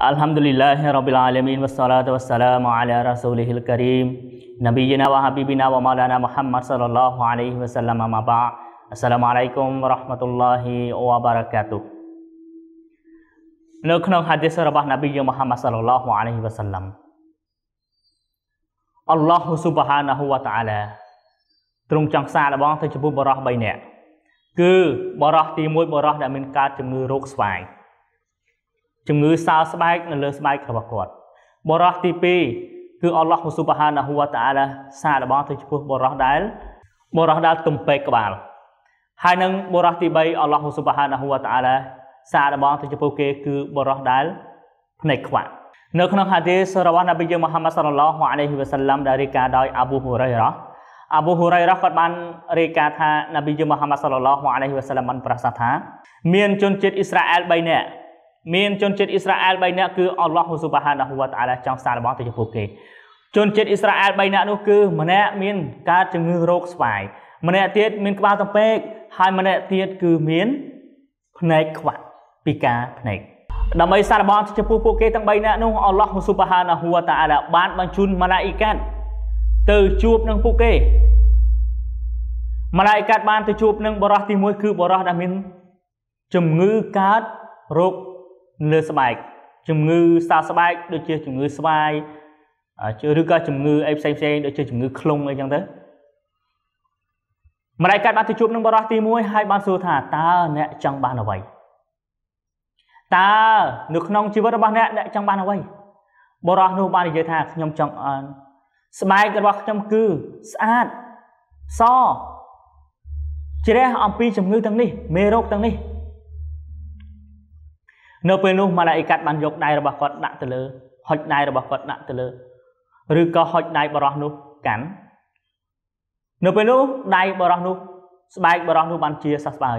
अल्हम्दुलिल्लाह रब्बिल आलमीन वस्सलातु वस्सलामु अला रसूलिहिल करीम नबीना व हबीबिना व मौलाना मुहम्मद सल्लल्लाहु अलैहि वसल्लम अम्मा बाद अस्सलामु अलैकुम व रहमतुल्लाहि व बरकातुह នៅក្នុងហាឌីសរបស់នប៊ីយើងមូហាម៉ាត់សល្លឡោះអាឡៃហ៊ីវ៉ាសឡាំអល់ឡោះស៊ុបហានាហ៊ូវតាអាឡាទ្រង់ចង់សារដល់បងទៅចំពោះបរោះ3នាក់ គឺបរោះទី1បរោះដែលមានកើតជំងឺរោគស្វាយជំងឺសើស្បែកនៅលើស្បែករបស់គាត់បរោះទី2គឺអល់ឡោះស៊ុបហានាហ៊ូវតាអាឡាសាដបងទៅចំពោះបរោះដែលបរោះដែលទំពេកក្បាលហើយនឹងបរោះទី3អល់ឡោះស៊ុបហានាហ៊ូវតាអាឡាសាដបងទៅចំពោះគេគឺបរោះដែលភ្នែកខ្វាក់នៅក្នុងហាឌីសរបស់នប៊ីយើងមូហាម៉ាត់សល្លឡោះអាឡៃហ៊ីវ៉ាសាឡាំដែលរាយការណ៍ដោយអាប៊ូហ៊ូរ៉ៃរ៉ាអាប៊ូហ៊ូរ៉ៃរ៉ាគាត់បានរាយការណ៍ថានប៊ីយើងមូហាម៉ាត់សល្លឡោះអាឡៃហ៊ីវ៉ាសាឡាំបានប្រសាសន៍ថា មានជនជាតិអ៊ីស្រាអែល3នាក់មានជនជាតិអ៊ីស្រាអែល3នាក់គឺអល់ឡោះហ៊ូស៊ូបហានហ៊ូវតាអាឡាចង់សាររបស់ទៅចំពោះគេជនជាតិអ៊ីស្រាអែល3នាក់នោះគឺម្នាក់មានកើតជំងឺរោគស្វាយម្នាក់ទៀតមានក្បាលទំពេកហើយម្នាក់ទៀតគឺមានភ្នែកខ្វាក់ពីការភ្នែកដើម្បីសារបងចំពោះពួកគេទាំង3នាក់នោះអល់ឡោះហ៊ូស៊ូបហានហ៊ូវតាអាឡាបានបញ្ជូនម៉ាឡាអ៊ីកាត់ទៅជួបនឹងពួកគេម៉ាឡាអ៊ីកាត់បានទៅជួបនឹងបរិះទី1គឺបរិះដែលមានជំងឺកើតរោគលើស្បែកជំងឺសាស្បែកដូចជាជំងឺស្វាយឬក៏ជំងឺអីផ្សេងផ្សេងដូចជាជំងឺខ្លងអីចឹងទៅម្ដាយកើតបានទៅជួបនឹងបរិះទី1ហើយបានសួរថាតើអ្នកចង់បានអ្វីតើនៅក្នុងជីវិតរបស់អ្នកអ្នកចង់បានអ្វី បរិះនោះបាននិយាយថាខ្ញុំចង់អានស្បែករបស់ខ្ញុំគឺស្អាតសជ្រះអំពីជំងឺទាំងនេះ មេរោគទាំងនេះនៅពេលនោះម៉ាឡាអ៊ីកាត់បានយកដៃរបស់គាត់ដាក់ទៅលើហុចដៃរបស់គាត់ដាក់ទៅលើឬក៏ហុចដៃបរោះនោះកាន់នៅពេលនោះដៃបរោះនោះ ស្បែកបរោះនោះបានជាសះស្បើយ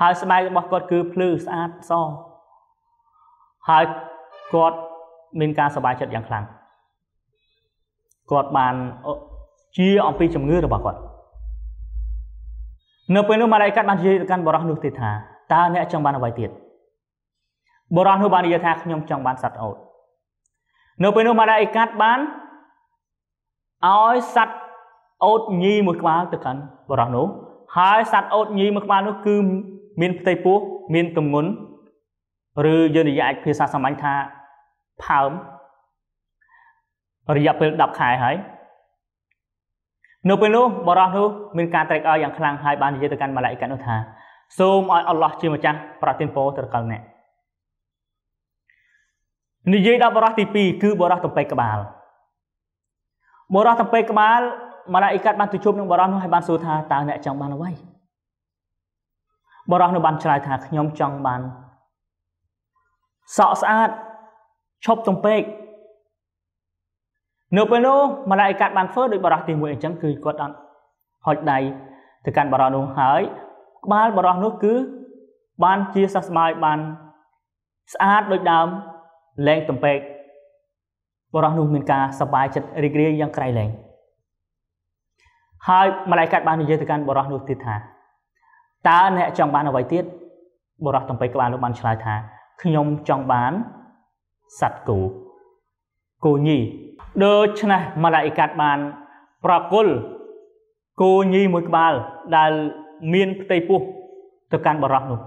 ហើយស្បែករបស់គាត់គឺភ្លឺស្អាតសហើយគាត់មានការសប្បាយចិត្តយ៉ាងខ្លាំងគាត់បានជាអំពីជំងឺរបស់គាត់នៅពេលនោះម៉ាឡៃកាត់បាននិយាយទៅកាន់បរោះនោះទេថាតើអ្នកចង់បានអ្វីទៀតបុរសនោះបាននិយាយថាខ្ញុំចង់បានសត្វអូតនៅពេលនោះម៉ាដាអ៊ីកាត់បានឲ្យសត្វអូតញីមួយក្បាលទៅកាន់បុរសនោះហើយសត្វអូតញីមួយក្បាលនោះគឺមាន ផ្ទៃពោះមានទម្ងន់ឬយើងនិយាយអាចភាសាសាមញ្ញថាផើមរយៈពេល10ខែហើយនៅពេលនោះបរោះនោះមានការត្រេកអរយ៉ាងខ្លាំងហើយបាននិយាយទៅកាន់ម៉ាឡាអ៊ីកានោះថាសូមឲ្យអល់ឡោះជាម្ចាស់ប្រទានពរទៅកាន់អ្នកនិយាយដល់បរោះទី2គឺបរោះតំពេកក្បាលបរោះតំពេកក្បាលម៉ាឡាអ៊ីកាត់បានទៅជួបនឹងបរោះនោះហើយបានសួរថាតើអ្នកចង់បានអ្វីបរោះនោះបានឆ្លើយថាខ្ញុំចង់បានសក់ស្អាតឈប់ទំពេកនៅពេលនោះម៉ាឡាអ៊ីកាត់បានធ្វើដោយបរោះទី1អញ្ចឹងគឺគាត់អត់ហុចដៃទៅកាន់បរោះនោះហើយ ក្បាលបរោះនោះគឺបានជាសះស្បើយបានស្អាតដូចដើមលែងតំពេក បរោះនោះមានការសប្បាយចិត្តរីករាយយ៉ាងក្រៃលែងហើយម្លាយកាត់បាននិយាយទៅកាន់បរោះនោះទៀតថាតើអ្នកចង់បានអ្វីទៀតបរោះតំពេកក្បាលនោះបានឆ្លើយថាខ្ញុំចង់បានសត្វគោគោញីដូច្នេះម្លាយកាត់បាន ប្រកុលគោញីមួយក្បាល ដែលមានផ្ទៃពោះទៅកាន់បរោះនោះ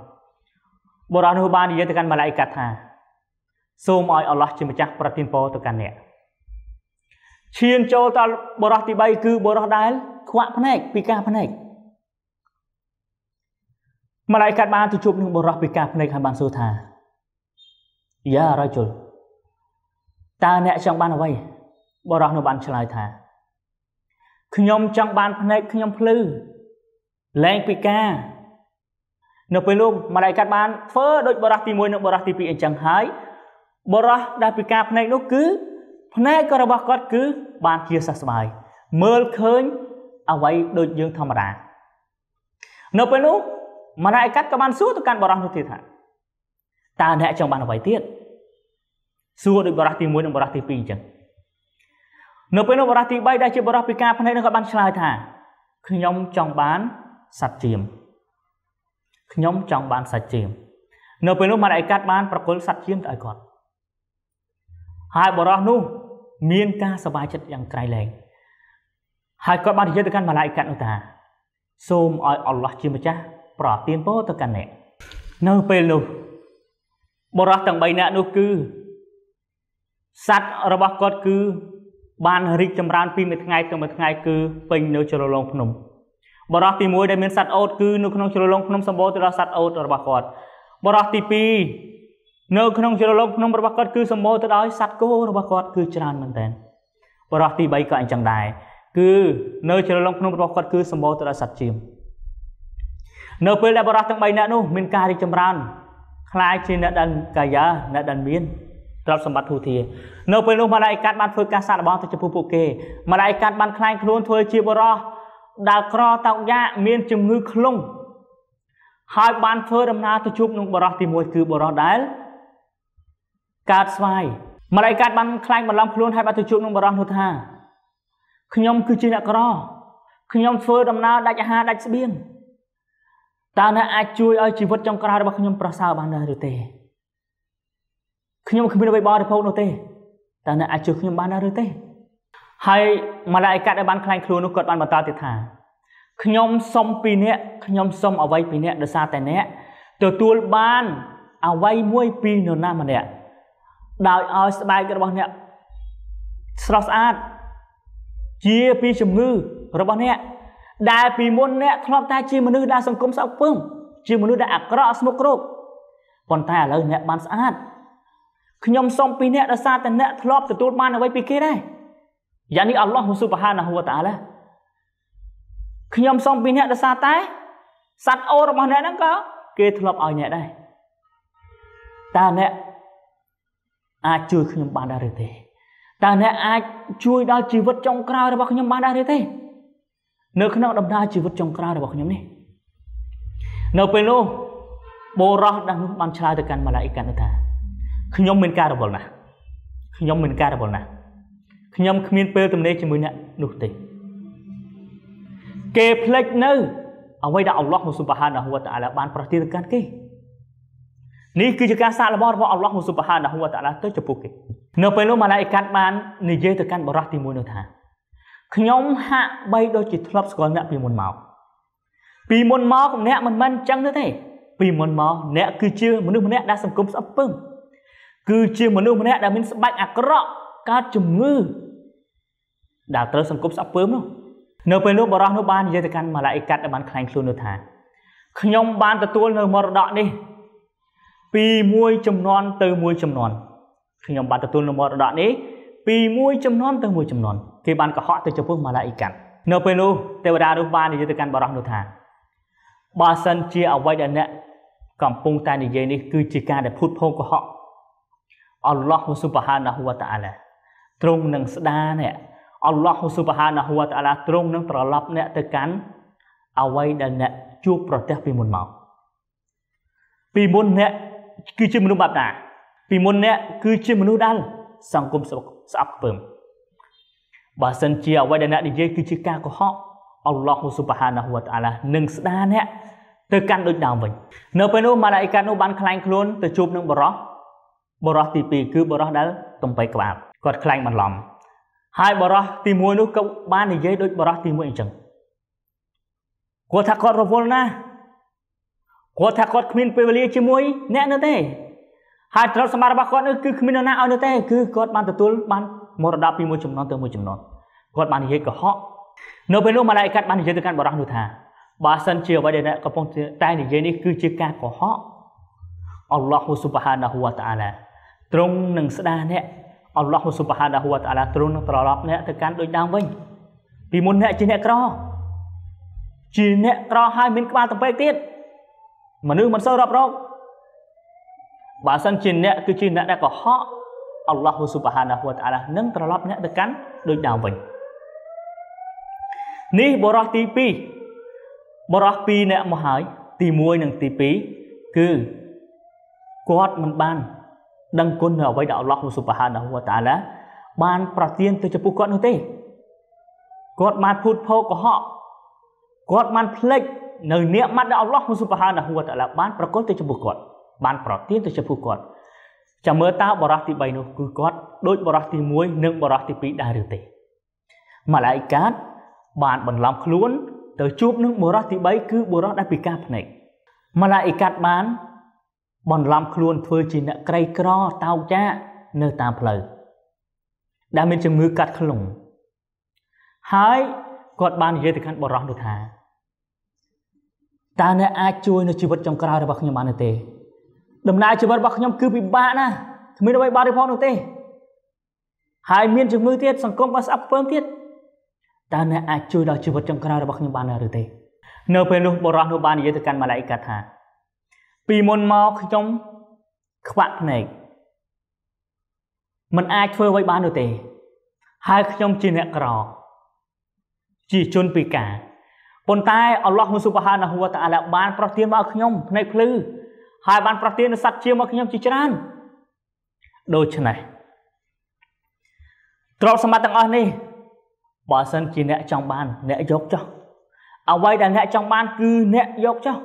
បរោះនោះបាននិយាយទៅកាន់ម្លាយកាត់ថាសូមឲ្យអល់ឡោះជាម្ចាស់ប្រទានពរទៅកាន់អ្នកឈានចូលដល់បរោះទី3គឺបរោះដែលខ្វាក់ភ្នែកពីការភ្នែកម្លាយកាត់បានទៅជួបនឹងបរោះពីការភ្នែកហើយបានសួរថាយ៉ារ៉ាជុលតើអ្នកចង់បានអ្វី បរោះនោះបានឆ្លើយថាខ្ញុំចង់បានភ្នែកខ្ញុំភ្លឺលែងពីការ នៅពេលនោះម្លាយកាត់បានធ្វើដោយបរោះទី1និងបរោះទី2អញ្ចឹងហើយបរោះដែលពិការភ្នែកនោះគឺភ្នែកក៏របស់គាត់គឺបានជាសះស្បើយមើលឃើញអ្វីដូចយើងធម្មតានៅពេលនោះម៉ាឡាអ៊ីកាត់ក៏បានសួរទៅកាន់បរោះនោះទៀតថាតើអ្នកចង់បានអ្វីទៀតសួរដោយបរោះទី1និងបរោះទី2អញ្ចឹងនៅពេលនោះបរោះទី3ដែលជាបរោះពិការភ្នែកនោះក៏បានឆ្លើយថាខ្ញុំចង់បានសត្វជាមខ្ញុំចង់បានសត្វជាមនៅ ពេលនោះម៉ាឡាអ៊ីកាត់បានប្រគល់សត្វជាមទៅឲ្យគាត់ហើយបរោះនោះ មានការសប្បាយចិត្តយ៉ាងក្រៃលែងហើយគាត់បាននិយាយទៅកាន់ម៉ាឡាអ៊ីកាត់នោះថាសូមឲ្យអល់ឡោះជាម្ចាស់ប្រទានពរទៅកាន់អ្នក នៅពេលនោះ បរោះទាំង3នាក់នោះគឺសัตว์របស់គាត់គឺ បានរីកចម្រើនពីមួយថ្ងៃទៅមួយថ្ងៃគឺពេញនៅជ្រលងភ្នំ បរោះទី1ដែលមានសัตว์អូតគឺនៅក្នុងជ្រលងភ្នំសម្បូរទៅដោយសัตว์អូតរបស់គាត់បរោះទី2នៅក្នុងជ្រលងភ្នំរបស់គាត់គឺសម្បូរទៅដោយសត្វគោរបស់គាត់គឺច្រើនមែនទែនបរោះទី3ក៏អញ្ចឹងដែរ គឺនៅជ្រលងភ្នំរបស់គាត់គឺសម្បូរទៅដោយសត្វជាមនៅពេលដែលបរោះទាំង3នាក់នោះមានការរីកចម្រើនคล้ายជាអ្នកដែលកាយាអ្នកដែលមានទ្រព្យសម្បត្តិធូធា នៅពេលនោះម៉ាឡៃកាត់បានធ្វើការសាកល្បងទៅចំពោះពួកគេម៉ាឡៃកាត់បានខ្លាញ់ខ្លួនធ្វើជាបរោះដែលក្រតោកយ៉ាមានជំងឺខ្លងហើយបានធ្វើដំណើរទៅជួបនឹងបរោះទី1គឺបរោះដែលកើតស្វាយម្ដាយកើតបានខ្លាំងបន្លំខ្លួនហើយបានទៅជួបនឹងបរោះនោះថាខ្ញុំគឺជាអ្នកក្រខ្ញុំធ្វើដំណើរដាច់អាហារដាច់ស្បៀងតើអ្នកអាចជួយឲ្យជីវិតចុងក្រោយរបស់ខ្ញុំប្រសើរបានដែរឬទេខ្ញុំគ្មានអ្វីបរិភោគនោះទេតើអ្នកអាចជួយខ្ញុំបានដែរឬទេ ហើយម្លាយកាត់ឲ្យបានខ្លាំងខ្លួននោះគាត់បានបន្តទៀតថាខ្ញុំសុំពីអ្នកខ្ញុំសុំអ្វីពីអ្នកដោយសារតែអ្នកទទួលបានអ្វីមួយពីនរណាម្នាក់ដោយឲ្យស្បែករបស់អ្នកស្រស់ស្អាតជាពីជំងឺរបស់អ្នកដែល ពីមុនអ្នកធ្លាប់តែជាមនុស្សដែលសង្គមសោកពឹង ជាមនុស្សដែលអាក្រក់ស្មុគគ្រោកប៉ុន្តែឥឡូវអ្នកបានស្អាតខ្ញុំសូមពីអ្នកដោយសារតែអ្នកធ្លាប់ទទួលបានអ្វីពីគេដែរយ៉ាងនេះអល់ឡោះហ៊ូស៊ូបហានហូវតាឡាខ្ញុំសូមពីអ្នកដោយសារតែសัตว์អូរបស់អ្នកហ្នឹងក៏គេធ្លាប់ឲ្យអ្នកដែរតើអ្នកអាចជួយខ្ញុំបានដែរឬទេតើអ្នកអាចជួយដល់ជីវិតចុងក្រោយរបស់ខ្ញុំបានដែរឬទេនៅក្នុងដំណើរជីវិតចុងក្រោយរបស់ខ្ញុំនេះនៅពេលនោះបូរោះដាស់នោះបានឆ្លើយទៅកាន់ម៉ាឡាអ៊ីកានោះថាខ្ញុំមានការរវល់ណាស់ខ្ញុំមានការរវល់ណាស់ខ្ញុំគ្មានពេលទំនេរជាមួយអ្នកនោះទេគេភ្លេចនៅអ្វីដែលអល់ឡោះស៊ុបហានហូវតាអាឡាបានប្រទានទៅកាន់គេនេះគឺជាការសាកល្បងរបស់អល់ឡោះស៊ុបហានហូវតាឡាទៅចំពោះគេនៅពេលនោះម៉ាឡាអ៊ីកាត់បាននិយាយទៅកាន់បរិះទី1នោះថាខ្ញុំហាក់បីដូចជាធ្លាប់ស្គាល់អ្នកពីមុនមកពីមុនមកអ្នកមិនមិនចឹងទេពីមុនមកអ្នកគឺជាមនុស្សម្នាក់ដែលសង្គមស្អប់ពឹងគឺជាមនុស្សម្នាក់ដែលមានស្បែកអាក្រក់កើតជំងឺដែលត្រូវសង្គមស្អប់ពើមនោះនៅពេលនោះបរិះនោះបាននិយាយទៅកាន់ម៉ាឡាអ៊ីកាត់ដែលបានខ្លែងខ្លួននោះថាខ្ញុំបានទទួលនៅមរតកនេះពីមួយចំនួនទៅមួយចំនួនខ្ញុំបានទទួលនូវមរតកនេះពីមួយចំនួនទៅមួយចំនួនគេបានកុហកទៅចំពោះម៉ាឡាអ៊ីកាត់នៅពេលនោះទេវតារូបបាននិយាយទៅកាន់បរិសុទ្ធនោះថាបើសិនជាអ្វីដែលអ្នកកំពុងតែនិយាយនេះគឺជាការដែលភូតភងកុហកអល់ឡោះហ៊ូស៊ុបហានាហ៊ូវតាអាឡាទ្រង់នឹងស្ដារអ្នកអល់ឡោះហ៊ូស៊ុបហានាហ៊ូវតាអាឡាទ្រង់នឹងត្រឡប់អ្នកទៅកាន់អ្វីដែលអ្នកជួបប្រទះពីមុនមកពីមុនអ្នកគឺជាមនុស្សបាបតាពីមុនអ្នកគឺជាមនុស្សដែលសង្គមស្អប់ខ្ពើមបើសិនជាអ្វីដែលអ្នកនិយាយគឺជាការកុហកអល់ឡោះស៊ុបហានហ៊ូវតាឡានឹងស្ដារអ្នកទៅកាន់ដូចដើមវិញនៅពេលនោះម៉ាឡាអ៊ីកានោះបានខ្លែងខ្លួនទៅជួបនឹងបរោះបរោះទី2គឺ បរោះដែលទំបៃក្បាលគាត់ខ្លែងបន្លំ ហើយបរោះទី1នោះក៏បាននិយាយដូចបរោះទី1អញ្ចឹងគាត់ថាគាត់រវល់ណាស់គាត់ថាគាត់គ្មានពេលវេលាជាមួយអ្នកនោះទេហើយទ្រព្យសម្បត្តិរបស់គាត់នោះគឺគ្មាននរណាឲ្យនោះទេគឺគាត់បានទទួលបានមរតកពីមួយចំនួនទៅមួយចំនួនគាត់បាននិយាយកុហកនៅពេលនោះម៉ាឡៃកាត់បាននិយាយទៅកាន់បរិះនោះថាបើសិនជាអ្វីដែលអ្នកកំពុងតែនិយាយនេះគឺជាការកុហកអល់ឡោះស៊ុបហានាហ៊ូវតាអាឡាទ្រង់នឹងស្ដារអ្នកអល់ឡោះស៊ុបហានាហ៊ូវតាអាឡាទ្រង់នឹងត្រឡប់អ្នកទៅកាន់ដូចដើមវិញពីមុនអ្នកជាអ្នកក្រជាអ្នកក្រហើយមានក្បាលទៅពេកទៀតមនុស្សមិនសូវរាប់រងបើសិនជាអ្នកគឺជាអ្នកដែលកុហកអល់ឡោះហ៊ូស៊ុបហានាហ៊ូតាឡានឹងត្រឡប់អ្នកទៅកាន់ដូចដើមវិញនេះបរោះទី2បរោះ2អ្នកមកហើយទី1និងទី2គឺគាត់មិនបាន ដឹងគុណនៅអ្វីដែលអល់ឡោះស៊ុបហានាហ៊ូតាឡាបានប្រទានទៅចំពោះគាត់នោះទេគាត់បានភូតភោកុហកគាត់បានភ្លេចនៅនាមាត់ដល់អល់ឡោះហ៊ូស៊ុបហានហ៊ូវតាឡាបានប្រកបទៅចំពោះគាត់បានប្រទានទៅចំពោះគាត់ចាំមើលតើបរោះទី3នោះគឺគាត់ដូចបរោះទី1និងបរោះទី2ដែរឬទេម៉ាឡាអ៊ីកាតបានបន្លំខ្លួន ទៅជួបនឹងបរោះទី3គឺបរោះដែលពិការភ្នែកម៉ាឡាអ៊ីកាតបានបន្លំខ្លួនធ្វើជាអ្នកក្រីក្រតោកចាកនៅតាមផ្លូវដែលមានជំងឺកាត់ខ្លងហើយគាត់បាននិយាយទៅកាន់បរោះនោះថាតើអ្នកអាចជួយនៅជីវិតចុងក្រោយរបស់ខ្ញុំបានទេដំណើរជីវិតរបស់ខ្ញុំ គឺពិបាកណាស់គ្មានអ្វីបរិភោគនោះទេហើយមានជំងឺទៀតសង្គមក៏ស្អប់ពើងទៀតតើអ្នកអាចជួយដល់ជីវិតចុងក្រោយរបស់ខ្ញុំបានឬទេ នៅពេលនោះបុរសនោះបាននិយាយទៅកាន់ម៉ាឡៃកាថាពីមុនមកខ្ញុំ ខ្វាក់ភ្នែកมันអាចធ្វើអ្វីបាននោះទេ ហើយខ្ញុំជាអ្នកក្រជាជនពិការប៉ុន្តែអល់ឡោះហ៊ូស៊ុបហានាហ៊ូវតាអាឡាបានប្រទានមកឲ្យខ្ញុំភ្នែកភ្លឺហើយបានប្រទាននូវសត្វជាមកខ្ញុំជាច្រើនដូច្នេះទ្រព្យសម្បត្តិទាំងអស់នេះបើសិនជាអ្នកចង់បាន អ្នកយកចុះអ្វីដែលអ្នកចង់បាន គឺអ្នកយកចុះ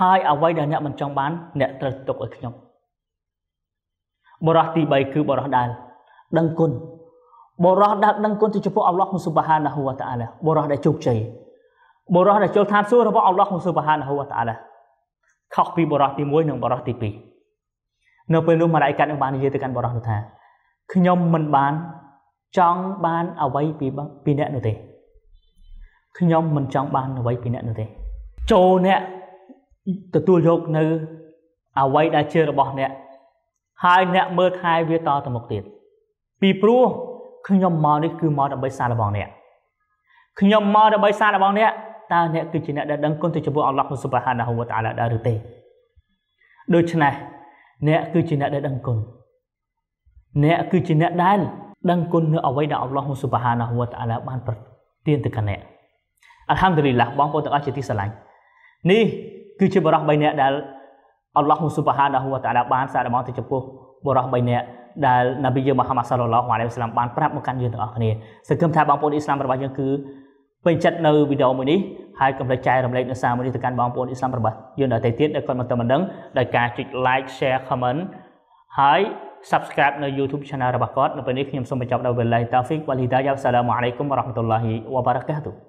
ហើយអ្វីដែលអ្នកមិនចង់បាន អ្នក ត្រូវទុកឲ្យខ្ញុំបរោះទី3គឺបរោះដែលដឹងគុណបរោះដែលដឹងគុណទៅចំពោះអល់ឡោះស៊ុបហានាហ៊ូវតាអាឡាបរោះដែលជោគជ័យបុរសដែលចូលឋានសួគ៌របស់អល់ឡោះស៊ុបហានហូវតាឡាខុសពីបុរសទី1និងបុរសទី2នៅពេលនោះម៉ាឡៃកាត់នឹងបាននិយាយទៅកាន់បុរសនោះថាខ្ញុំមិនបានចង់បានអ្វីពីពីអ្នកនោះទេខ្ញុំមិនចង់បានអ្វីពីអ្នកនោះទេ ចូលអ្នកទទួលយកនៅអ្វីដែលជារបស់អ្នកហើយអ្នកមើលថែវាតទៅមុខទៀតពីព្រោះខ្ញុំមកនេះគឺមកដើម្បីសាររបស់អ្នកខ្ញុំមកដើម្បីសាររបស់អ្នកតើអ្នកគឺជាអ្នកដែលដឹងគុណទៅចំពោះអល់ឡោះស៊ុបហានាហ៊ូវតាឡាដែរឬទេដូច្នេះអ្នកគឺជាអ្នកដែលដឹងគុណអ្នកគឺជាអ្នកដែលដឹងគុណនៅអ្វីដែលអល់ឡោះស៊ុបហានាហ៊ូវតាឡាបានប្រទានទៅកាន់អ្នកអัลហាំឌុលីឡាបងប្អូនទាំងអស់ជាទីស្រឡាញ់នេះ គឺជាបរិះ3នាក់ដែលអល់ឡោះស៊ុបហានាហ៊ូវតាឡាបានសារមកទៅចំពោះបរិះ3នាក់ដែលនប៊ីយើងមូហាម៉ាត់សាឡឡោះអាឡៃហ៊ីវសាឡាមបានប្រាប់មកកាន់យើងទាំងអស់គ្នាសង្ឃឹមថាបងប្អូនអ៊ីស្លាមរបស់យើងគឺពេញចិត្តនៅវីដេអូមួយនេះហើយកុំភ្លេចចែករំលែកនៅសារមួយនេះទៅកាន់បងប្អូនអ៊ីស្លាមរបស់យើងដទៃទៀតដែលគាត់មកតែមិនដឹងដោយការចុច like share comment ហើយ subscribe នៅ YouTube channel របស់គាត់នៅពេលនេះខ្ញុំសូមបញ្ចប់ដល់វេលា Tawfiq Walhidayah Assalamualaikum warahmatullahi wabarakatuh